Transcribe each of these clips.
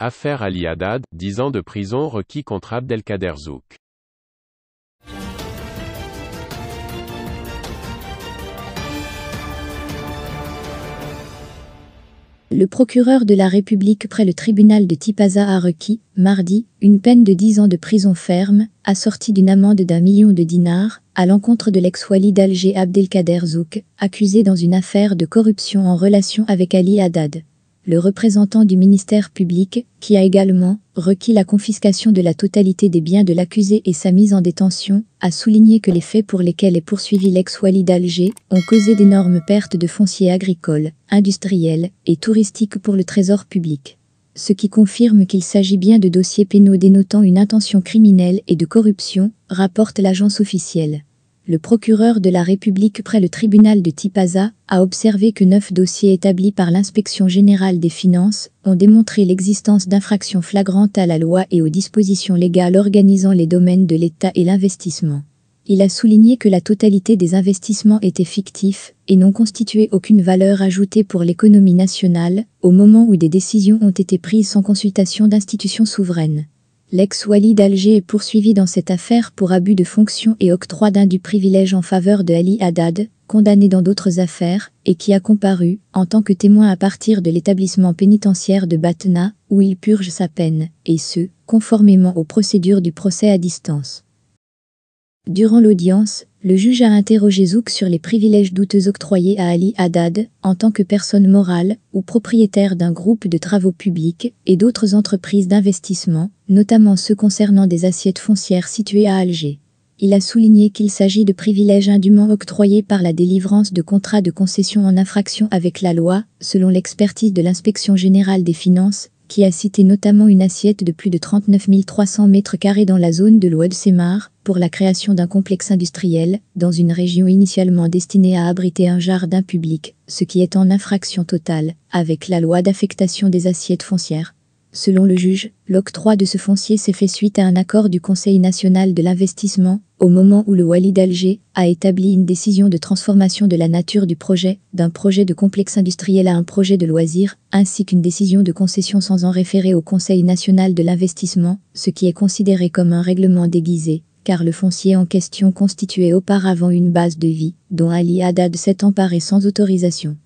Affaire Ali Haddad, 10 ans de prison requis contre Abdelkader Zouk. Le procureur de la République près le tribunal de Tipaza a requis, mardi, une peine de 10 ans de prison ferme, assortie d'une amende d'un million de dinars, à l'encontre de l'ex-wali d'Alger Abdelkader Zouk, accusé dans une affaire de corruption en relation avec Ali Haddad le représentant du ministère public, qui a également requis la confiscation de la totalité des biens de l'accusé et sa mise en détention, a souligné que les faits pour lesquels est poursuivi l'ex-Wali d'Alger ont causé d'énormes pertes de fonciers agricoles, industriels et touristiques pour le trésor public. Ce qui confirme qu'il s'agit bien de dossiers pénaux dénotant une intention criminelle et de corruption, rapporte l'agence officielle le procureur de la République près le tribunal de Tipaza a observé que neuf dossiers établis par l'inspection générale des finances ont démontré l'existence d'infractions flagrantes à la loi et aux dispositions légales organisant les domaines de l'État et l'investissement. Il a souligné que la totalité des investissements étaient fictifs et n'ont constitué aucune valeur ajoutée pour l'économie nationale au moment où des décisions ont été prises sans consultation d'institutions souveraines. L'ex-Wali d'Alger est poursuivi dans cette affaire pour abus de fonction et octroi d'un du privilège en faveur de Ali Haddad, condamné dans d'autres affaires, et qui a comparu en tant que témoin à partir de l'établissement pénitentiaire de Batna, où il purge sa peine, et ce, conformément aux procédures du procès à distance. Durant l'audience, le juge a interrogé Zouk sur les privilèges douteux octroyés à Ali Haddad en tant que personne morale ou propriétaire d'un groupe de travaux publics et d'autres entreprises d'investissement, notamment ceux concernant des assiettes foncières situées à Alger. Il a souligné qu'il s'agit de privilèges indûment octroyés par la délivrance de contrats de concession en infraction avec la loi, selon l'expertise de l'inspection générale des finances qui a cité notamment une assiette de plus de 39 300 mètres carrés dans la zone de l'Oued-Sémar pour la création d'un complexe industriel dans une région initialement destinée à abriter un jardin public, ce qui est en infraction totale avec la loi d'affectation des assiettes foncières. Selon le juge, l'octroi de ce foncier s'est fait suite à un accord du Conseil national de l'investissement, au moment où le Wali d'Alger a établi une décision de transformation de la nature du projet, d'un projet de complexe industriel à un projet de loisirs, ainsi qu'une décision de concession sans en référer au Conseil national de l'investissement, ce qui est considéré comme un règlement déguisé car le foncier en question constituait auparavant une base de vie, dont Ali Haddad s'est emparé sans autorisation.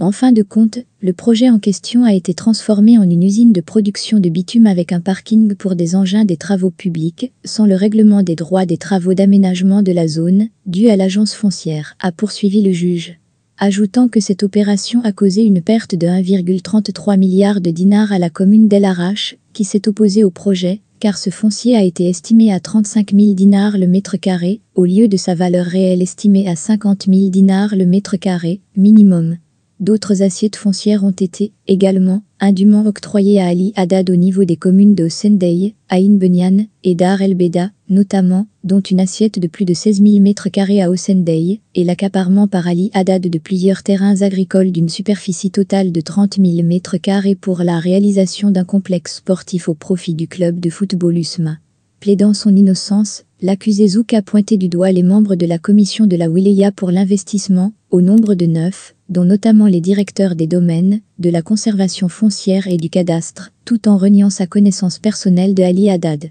En fin de compte, le projet en question a été transformé en une usine de production de bitume avec un parking pour des engins des travaux publics, sans le règlement des droits des travaux d'aménagement de la zone, dû à l'agence foncière, a poursuivi le juge ajoutant que cette opération a causé une perte de 1,33 milliard de dinars à la commune d'El Arache, qui s'est opposée au projet, car ce foncier a été estimé à 35 000 dinars le mètre carré, au lieu de sa valeur réelle estimée à 50 000 dinars le mètre carré, minimum. D'autres assiettes foncières ont été, également, indûment octroyées à Ali Haddad au niveau des communes de Sendei, Aïn Benyan et Dar El Beda, notamment, dont une assiette de plus de 16 000 m à Osendei, et l'accaparement par Ali Haddad de plusieurs terrains agricoles d'une superficie totale de 30 000 m2 pour la réalisation d'un complexe sportif au profit du club de football Usma. Plaidant son innocence, l'accusé Zouk a pointé du doigt les membres de la commission de la Wilaya pour l'investissement, au nombre de neuf, dont notamment les directeurs des domaines, de la conservation foncière et du cadastre, tout en reniant sa connaissance personnelle de Ali Haddad.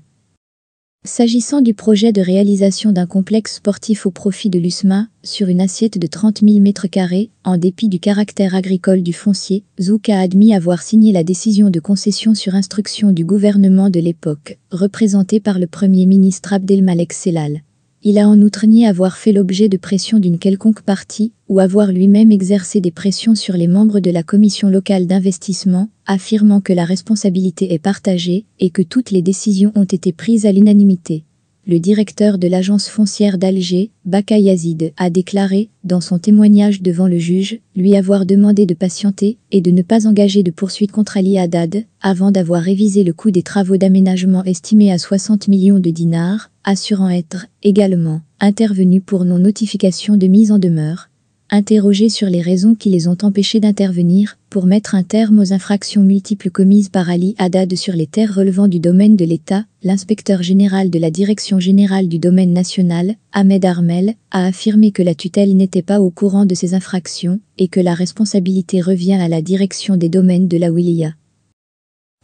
S'agissant du projet de réalisation d'un complexe sportif au profit de l'USMA, sur une assiette de 30 000 m2, en dépit du caractère agricole du foncier, Zouk a admis avoir signé la décision de concession sur instruction du gouvernement de l'époque, représenté par le Premier ministre Abdelmalek Selal. Il a en outre nié avoir fait l'objet de pressions d'une quelconque partie ou avoir lui-même exercé des pressions sur les membres de la commission locale d'investissement, affirmant que la responsabilité est partagée et que toutes les décisions ont été prises à l'unanimité. Le directeur de l'agence foncière d'Alger, Bakayazid, a déclaré, dans son témoignage devant le juge, lui avoir demandé de patienter et de ne pas engager de poursuite contre Ali Haddad avant d'avoir révisé le coût des travaux d'aménagement estimé à 60 millions de dinars, assurant être également intervenu pour non-notification de mise en demeure Interrogé sur les raisons qui les ont empêchés d'intervenir pour mettre un terme aux infractions multiples commises par Ali Haddad sur les terres relevant du domaine de l'État, l'inspecteur général de la Direction générale du domaine national, Ahmed Armel, a affirmé que la tutelle n'était pas au courant de ces infractions et que la responsabilité revient à la direction des domaines de la Wilaya.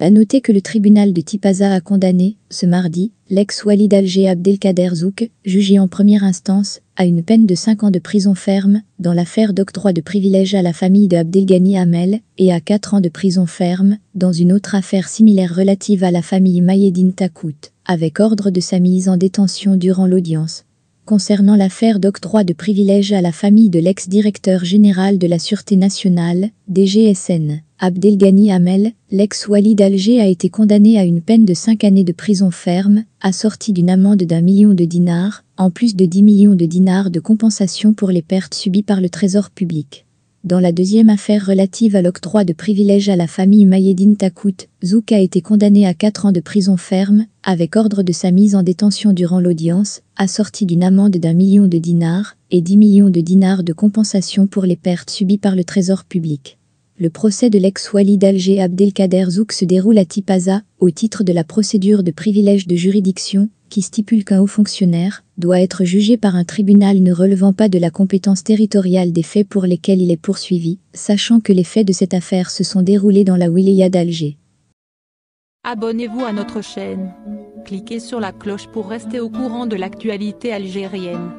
À noter que le tribunal de Tipaza a condamné, ce mardi, l'ex-wali d'Alger Abdelkader Zouk, jugé en première instance, à une peine de 5 ans de prison ferme, dans l'affaire d'octroi de privilèges à la famille de Abdelgani Hamel, et à 4 ans de prison ferme, dans une autre affaire similaire relative à la famille Mayedine Takout, avec ordre de sa mise en détention durant l'audience concernant l'affaire d'octroi de privilèges à la famille de l'ex-directeur général de la Sûreté nationale, DGSN. Abdelghani Hamel, l'ex-Wali d'Alger a été condamné à une peine de cinq années de prison ferme, assortie d'une amende d'un million de dinars, en plus de 10 millions de dinars de compensation pour les pertes subies par le Trésor public. Dans la deuxième affaire relative à l'octroi de privilèges à la famille Mayedine Takout, Zouk a été condamné à 4 ans de prison ferme, avec ordre de sa mise en détention durant l'audience, assorti d'une amende d'un million de dinars et 10 millions de dinars de compensation pour les pertes subies par le trésor public. Le procès de l'ex-wali d'Alger Abdelkader Zouk se déroule à Tipaza, au titre de la procédure de privilège de juridiction, qui stipule qu'un haut fonctionnaire doit être jugé par un tribunal ne relevant pas de la compétence territoriale des faits pour lesquels il est poursuivi, sachant que les faits de cette affaire se sont déroulés dans la wilaya d'Alger. Abonnez-vous à notre chaîne. Cliquez sur la cloche pour rester au courant de l'actualité algérienne.